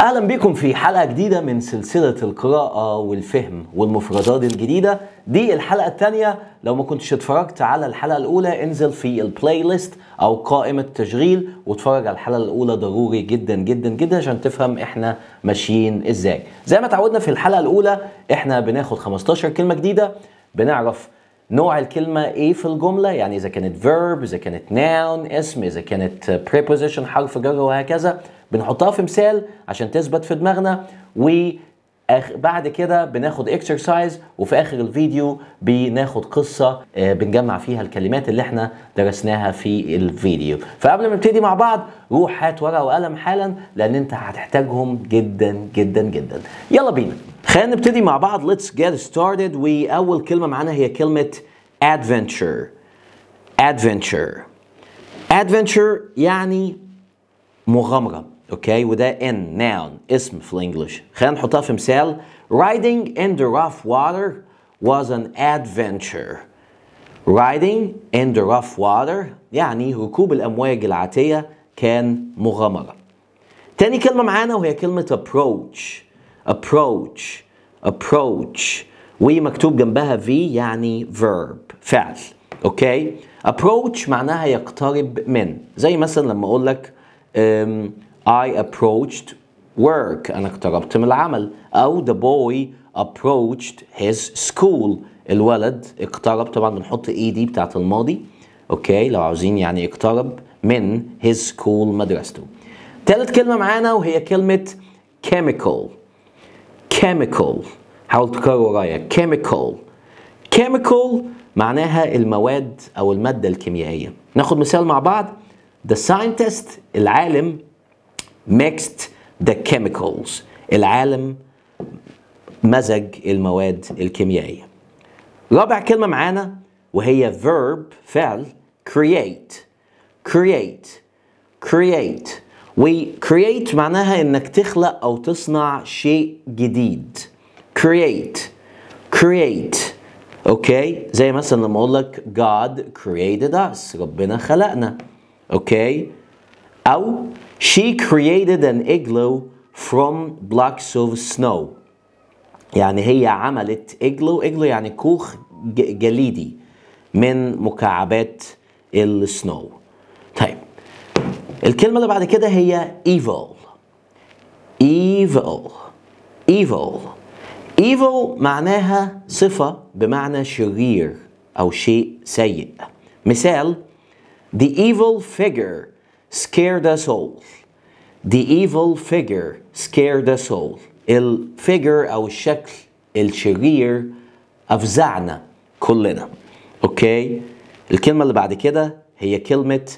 اهلا بكم في حلقه جديده من سلسله القراءه والفهم والمفردات الجديده دي الحلقه الثانيه لو ما كنتش اتفرجت على الحلقه الاولى انزل في البلاي ليست او قائمه تشغيل واتفرج على الحلقه الاولى ضروري جدا جدا جدا عشان تفهم احنا ماشيين ازاي زي ما تعودنا في الحلقه الاولى احنا بناخد 15 كلمه جديده بنعرف نوع الكلمة ايه في الجملة يعني اذا كانت verb اذا كانت noun اسم اذا كانت preposition حرف جر وهكذا بنحطها في مثال عشان تثبت في دماغنا و بعد كده بناخد اكسرسايز وفي اخر الفيديو بناخد قصه آه، بنجمع فيها الكلمات اللي احنا درسناها في الفيديو فقبل ما نبتدي مع بعض روح هات ورقه وقلم حالا لان انت هتحتاجهم جدا جدا جدا يلا بينا خلينا نبتدي مع بعض let's get started واول كلمه معانا هي كلمه adventure adventure adventure يعني مغامره اوكي وده ان noun اسم في الانجليش خلينا نحطها في مثال riding in the rough water was an adventure riding in the rough water يعني ركوب الامواج العاتيه كان مغامره تاني كلمه معانا وهي كلمه approach approach approach ومكتوب جنبها v يعني verb فعل اوكي approach معناها يقترب من زي مثلا لما اقول لك um, I approached work انا اقتربت من العمل او the boy approached his school الولد اقترب طبعا بنحط اي e دي بتاعت الماضي اوكي لو عاوزين يعني اقترب من his school مدرسته تالت كلمه معانا وهي كلمه chemical chemical حاول تكرر ورايا chemical chemical معناها المواد أو المادة الكيميائية ناخد مثال مع بعض the scientist العالم mixed the chemicals العالم مزج المواد الكيميائية رابع كلمة معانا وهي verb فعل create create create وكرييت معناها انك تخلق او تصنع شيء جديد create create اوكي زي مثلا لما اقول لك God created us ربنا خلقنا اوكي او she created an igloo from blocks of snow يعني هي عملت اجلو اجلو يعني كوخ جليدي من مكعبات السنو الكلمة اللي بعد كده هي evil evil evil evil معناها صفة بمعنى شرير أو شيء سيء مثال the evil figure scared us all the evil figure scared us all الفيجر أو الشكل الشرير أفزعنا كلنا أوكي الكلمة اللي بعد كده هي كلمة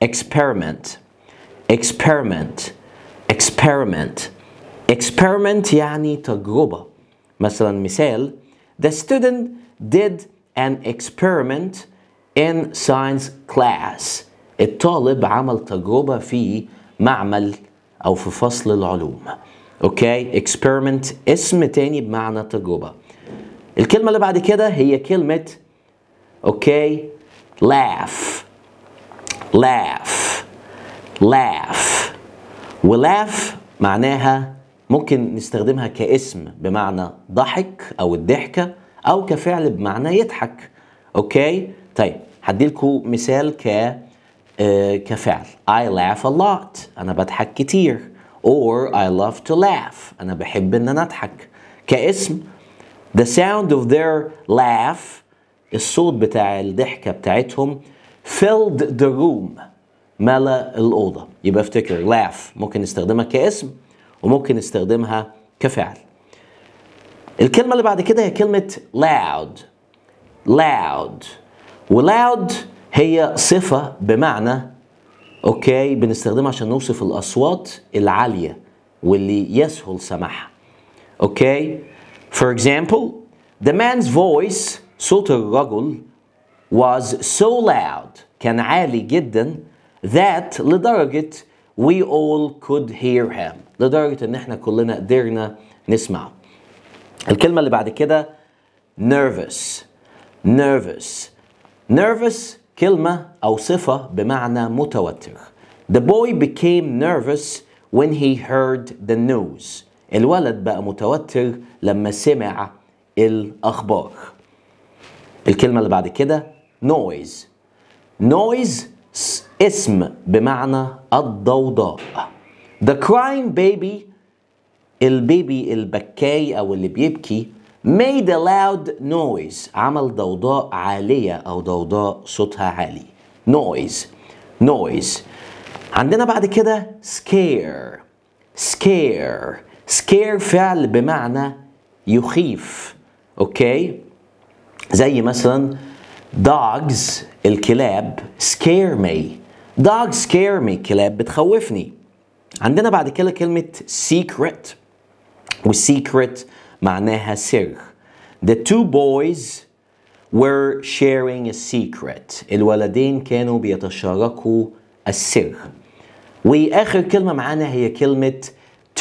experiment experiment experiment experiment يعني تجربة مثلا مثال the student did an experiment in science class الطالب عمل تجربة في معمل أو في فصل العلوم اوكي experiment اسم تاني بمعنى تجربة الكلمة اللي بعد كده هي كلمة اوكي laugh laugh laugh ولاف معناها ممكن نستخدمها كاسم بمعنى ضحك او الضحكه او كفعل بمعنى يضحك اوكي طيب هديلكوا مثال ك آه، كفعل I laugh a lot أنا بضحك كتير or I love to laugh أنا بحب إن أنا أضحك كاسم the sound of their laugh الصوت بتاع الضحكة بتاعتهم filled the room ملا الأوضة يبقى افتكر laugh ممكن نستخدمها كاسم وممكن نستخدمها كفعل الكلمة اللي بعد كده هي كلمة loud loud وloud هي صفة بمعنى اوكي بنستخدمها عشان نوصف الأصوات العالية واللي يسهل سماعها اوكي For example the man's voice صوت الرجل was so loud كان عالي جدا that لدرجة we all could hear him لدرجة ان احنا كلنا قدرنا نسمعه الكلمة اللي بعد كده nervous nervous nervous كلمة أو صفة بمعنى متوتر The boy became nervous when he heard the news الولد بقى متوتر لما سمع الأخبار الكلمة اللي بعد كده noise noise اسم بمعنى الضوضاء the crying baby البيبي البكاي او اللي بيبكي made a loud noise عمل ضوضاء عالية او ضوضاء صوتها عالي noise noise عندنا بعد كده scare scare scare فعل بمعنى يخيف اوكي زي مثلا dogs الكلاب scare me dogs scare me كلاب بتخوفني عندنا بعد كده كلمة secret و secret معناها سر the two boys were sharing a secret الولدين كانوا بيتشاركوا السر واخر كلمة معانا هي كلمة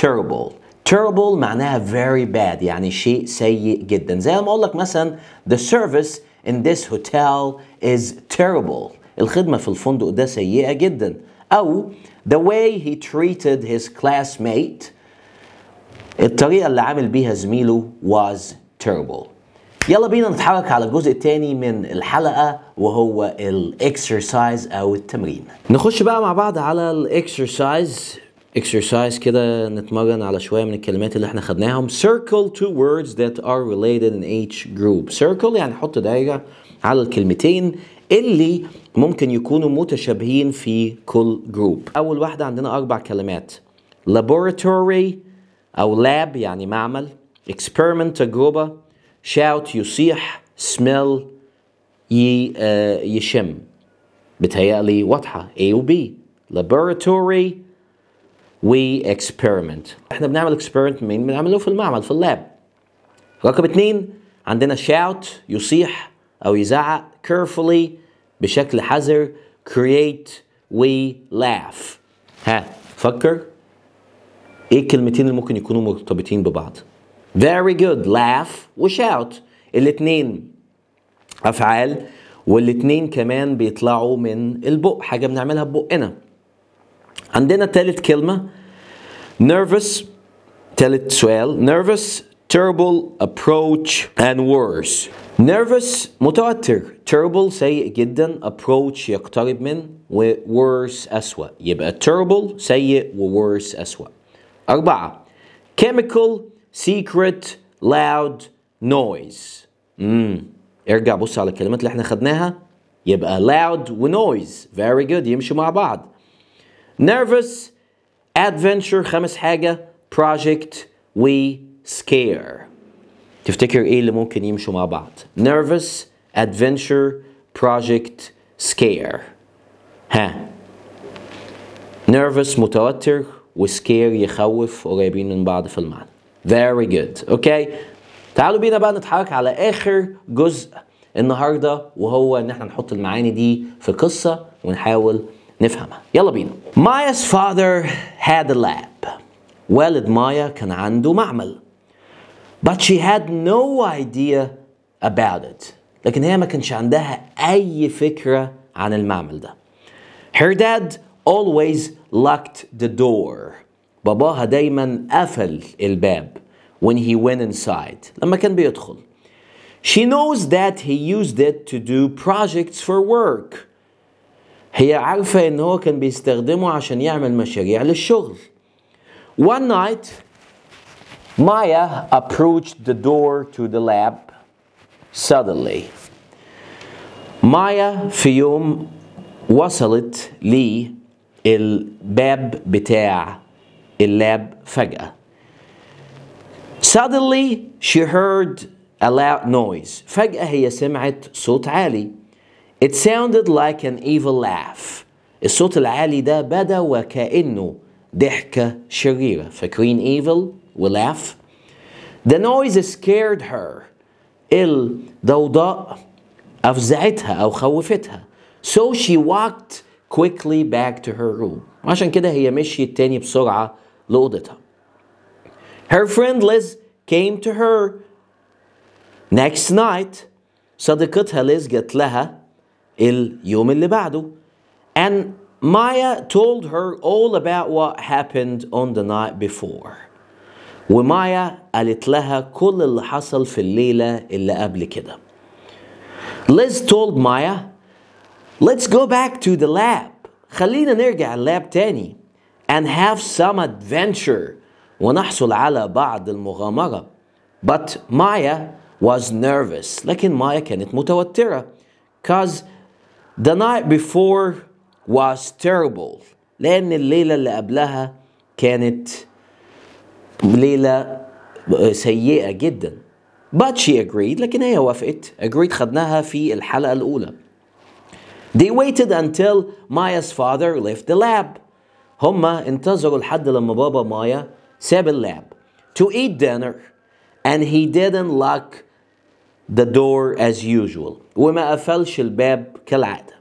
terrible terrible معناها very bad يعني شيء سيء جدا زي ما اقول لك مثلا the service in this hotel is terrible الخدمة في الفندق ده سيئة جدا أو the way he treated his classmate الطريقة اللي عامل بيها زميله was terrible يلا بينا نتحرك على الجزء الثاني من الحلقة وهو الاكسرسايز أو التمرين نخش بقى مع بعض على الاكسرسايز exercise كده نتمرن على شوية من الكلمات اللي احنا خدناهم circle two words that are related in each group circle يعني حط دايرة على الكلمتين اللي ممكن يكونوا متشابهين في كل جروب أول واحدة عندنا أربع كلمات laboratory أو lab يعني معمل experiment تجربة shout يصيح smell آه، يشم بتهيألي واضحة A و B laboratory واكسبيرمنت احنا بنعمل اكسبيرمنت مين بنعمله في المعمل في اللاب رقم اتنين عندنا شاوت يصيح او يزعق carefully بشكل حذر create we laugh ها فكر ايه الكلمتين اللي ممكن يكونوا مرتبطين ببعض very good laugh وشاوت الاثنين افعال والاثنين كمان بيطلعوا من البق حاجه بنعملها ببقنا عندنا تالت كلمة nervous تالت سؤال nervous terrible approach and worse nervous متوتر terrible سيء جدا approach يقترب من و worse أسوأ يبقى terrible سيء و worse أسوأ أربعة chemical secret loud noise مم. ارجع بص على الكلمات اللي احنا خدناها يبقى loud و noise very good يمشوا مع بعض nervous adventure خامس حاجة project we, scare تفتكر ايه اللي ممكن يمشوا مع بعض nervous adventure project scare ها nervous متوتر و scare يخوف قريبين من بعض في المعنى very good okay. تعالوا بينا بقى نتحرك على اخر جزء النهارده وهو ان احنا نحط المعاني دي في قصه ونحاول نفهمها يلا بينا Maya's father had a lab والد مايا كان عنده معمل but she had no idea about it لكن هي ما كانش عندها أي فكرة عن المعمل ده her dad always locked the door باباها دايما قفل الباب when he went inside لما كان بيدخل She knows that he used it to do projects for work هي عارفة ان هو كان بيستخدمه عشان يعمل مشاريع للشغل One night Maya approached the door to the lab suddenly مايا في يوم وصلت للباب بتاع اللاب فجأة Suddenly she heard a loud noise فجأة هي سمعت صوت عالي It sounded like an evil laugh الصوت العالي ده بدا وكأنه ضحكة شريرة فاكرين evil و laugh The noise scared her الضوضاء أفزعتها أو خوفتها So she walked quickly back to her room عشان كده هي مشيت تاني بسرعة لأوضتها Her friend Liz came to her next night صديقتها ليز جت لها اليوم اللي بعده. And Maya told her all about what happened on the night before. ومايا قالت لها كل اللي حصل في الليلة اللي قبل كده. Liz told Maya, let's go back to the lab. خلينا نرجع اللاب تاني and have some adventure ونحصل على بعض المغامرة. But Maya was nervous. لكن مايا كانت متوترة. Cause the night before was terrible لأن الليلة اللي قبلها كانت ليلة سيئة جدا But she agreed لكن هي وافقت agreed خدناها في الحلقة الأولى They waited until Maya's father left the lab هما انتظروا لحد لما بابا مايا ساب اللاب to eat dinner and he didn't lock the door as usual وما قفلش الباب كالعادة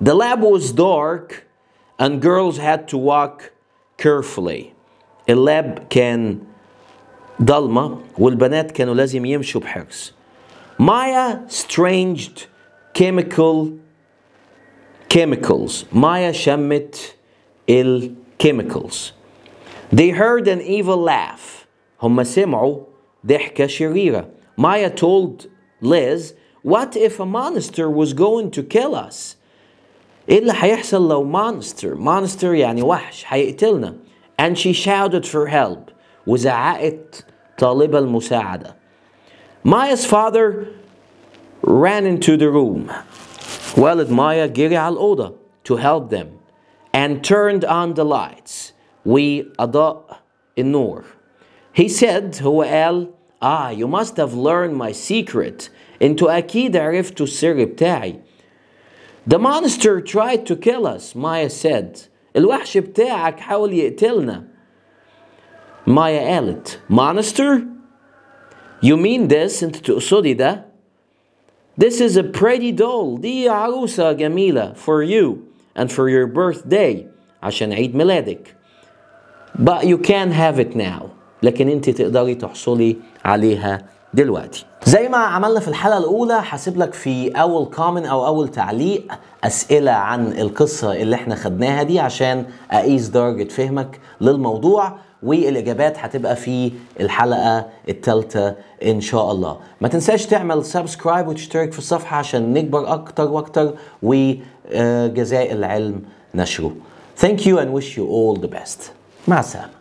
The lab was dark and girls had to walk carefully اللاب كان ضلمة والبنات كانوا لازم يمشوا بحرص Maya stranged chemical chemicals Maya شمت ال chemicals They heard an evil laugh هم سمعوا ضحكة شريرة Maya told Liz, What if a monster was going to kill us? إيه اللي هيحصل لو monster monster يعني وحش هيقتلنا and she shouted for help وزعقت طالبة المساعدة Maya's father ran into the room والد مايا جري على الأوضة to help them and turned on the lights وأضاء النور he said هو قال Ah, you must have learned my secret. Into أكيد to السر بتاعي. The monster tried to kill us, Maya said. الوحش بتاعك حاول يقتلنا. Maya قالت, Monster? You mean this? انت تقصدي ده؟ This is a pretty doll. دي عروسة جميلة for you and for your birthday عشان عيد ميلادك. But you can't have it now. لكن انت تقدري تحصلي عليها دلوقتي زي ما عملنا في الحلقة الأولى هسيب لك في أول كومن أو أول تعليق أسئلة عن القصة اللي احنا خدناها دي عشان أقيس درجة فهمك للموضوع والإجابات هتبقى في الحلقة الثالثة إن شاء الله ما تنساش تعمل سبسكرايب وتشترك في الصفحة عشان نكبر أكتر وأكتر وجزاء العلم نشره Thank you and wish you all the best مع السلامة